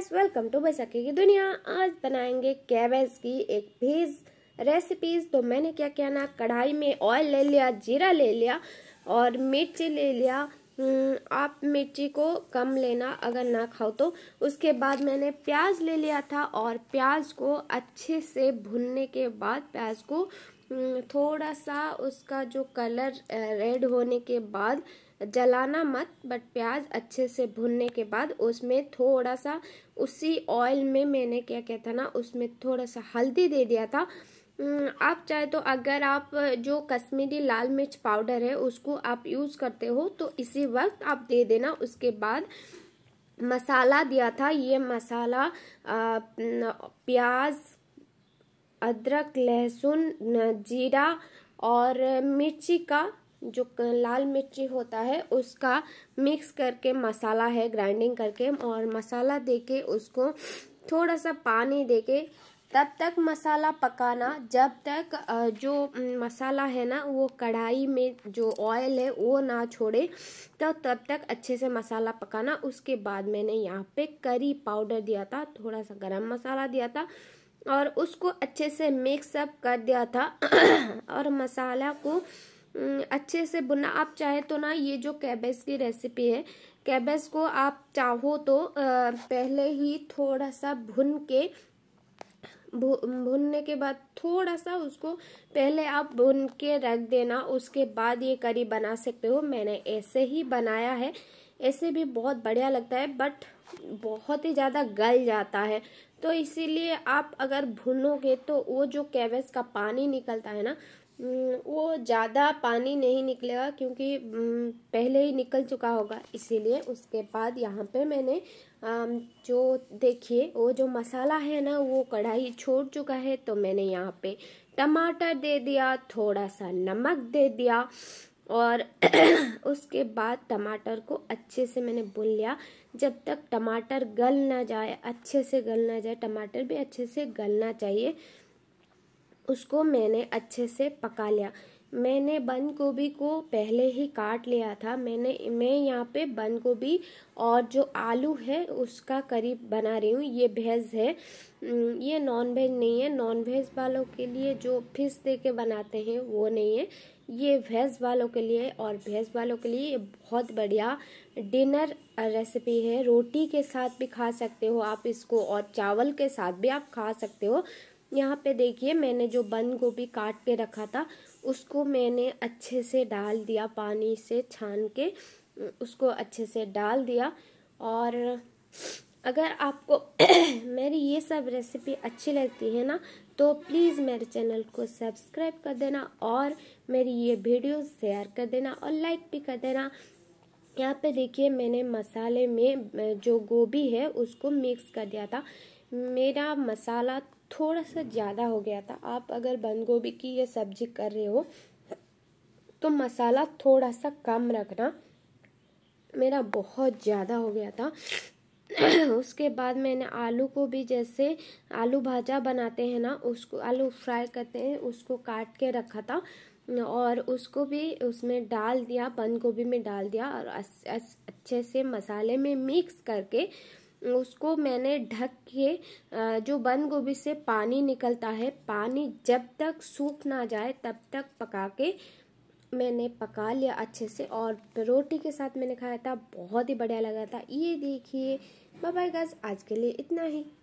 guys welcome to Baisakhi की दुनिया आज बनाएंगे कैबेज की एक भेज रेसिपीज तो मैंने क्या किया ना कढ़ाई में ऑयल ले लिया जीरा ले लिया और मिर्ची ले लिया हम्म, आप मिर्ची को कम लेना अगर ना खाओ तो उसके बाद मैंने प्याज ले लिया था और प्याज को अच्छे से भुनने के बाद प्याज को हम्म, थोड़ा सा उसका जो कलर रेड होने के बाद जलाना मत बट प्याज अच्छे से भुनने के बाद उसमें थोड़ा सा उसी ऑयल में मैंने क्या कहता था ना उसमें थोड़ा सा हल्दी दे दिया था आप चाहे तो अगर आप जो कश्मीरी लाल मिर्च पाउडर है उसको आप यूज़ करते हो तो इसी वक्त आप दे देना उसके बाद मसाला दिया था ये मसाला प्याज अदरक लहसुन जीरा और मिर्ची का जो लाल मिर्ची होता है उसका मिक्स करके मसाला है ग्राइंडिंग करके और मसाला देके उसको थोड़ा सा पानी देके तब तक मसाला पकाना जब तक जो मसाला है ना वो कढ़ाई में जो ऑयल है वो ना छोड़े तो तब तक अच्छे से मसाला पकाना उसके बाद मैंने यहाँ पे करी पाउडर दिया था थोड़ा सा गरम मसाला दिया था और उसको अच्छे से मिक्सअप कर दिया था और मसाला को अच्छे से भुनना आप चाहे तो ना ये जो कैबेज की रेसिपी है कैबेज को आप चाहो तो पहले ही थोड़ा सा भुन के भुनने के बाद थोड़ा सा उसको पहले आप भुन के रख देना उसके बाद ये करी बना सकते हो मैंने ऐसे ही बनाया है ऐसे भी बहुत बढ़िया लगता है बट बहुत ही ज़्यादा गल जाता है तो इसीलिए आप अगर भुनोगे तो वो जो कैबेज का पानी निकलता है ना हम्म, वो ज़्यादा पानी नहीं निकलेगा क्योंकि हम्म, पहले ही निकल चुका होगा इसीलिए उसके बाद यहाँ पे मैंने जो देखिए वो जो मसाला है ना वो कढ़ाई छोड़ चुका है तो मैंने यहाँ पे टमाटर दे दिया थोड़ा सा नमक दे दिया और उसके बाद टमाटर को अच्छे से मैंने बुन लिया जब तक टमाटर गल ना जाए अच्छे से गल ना जाए टमाटर भी अच्छे से गलना चाहिए उसको मैंने अच्छे से पका लिया मैंने बंद गोभी को पहले ही काट लिया था मैंने मैं यहाँ पे बंद गोभी और जो आलू है उसका करीब बना रही हूँ ये भेज है ये नॉन भेज नहीं है नॉन भेज वालों के लिए जो फिश दे के बनाते हैं वो नहीं है ये भेज वालों के लिए और भेज वालों के लिए बहुत बढ़िया डिनर रेसिपी है रोटी के साथ भी खा सकते हो आप इसको और चावल के साथ भी आप खा सकते हो यहाँ पे देखिए मैंने जो बंद गोभी काट के रखा था उसको मैंने अच्छे से डाल दिया पानी से छान के उसको अच्छे से डाल दिया और अगर आपको मेरी ये सब रेसिपी अच्छी लगती है ना तो प्लीज़ मेरे चैनल को सब्सक्राइब कर देना और मेरी ये वीडियो शेयर कर देना और लाइक भी कर देना यहाँ पे देखिए मैंने मसाले में जो गोभी है उसको मिक्स कर दिया था मेरा मसाला थोड़ा सा ज़्यादा हो गया था आप अगर बंद गोभी की ये सब्जी कर रहे हो तो मसाला थोड़ा सा कम रखना मेरा बहुत ज़्यादा हो गया था उसके बाद मैंने आलू को भी जैसे आलू भाजा बनाते हैं ना उसको आलू फ्राई करते हैं उसको काट के रखा था और उसको भी उसमें डाल दिया बंद गोभी में डाल दिया और अस, अच्छे से मसाले में मिक्स करके उसको मैंने ढक के जो बंद गोभी से पानी निकलता है पानी जब तक सूख ना जाए तब तक पका के मैंने पका लिया अच्छे से और रोटी के साथ मैंने खाया था बहुत ही बढ़िया लगा था ये देखिए बाय गाज आज के लिए इतना ही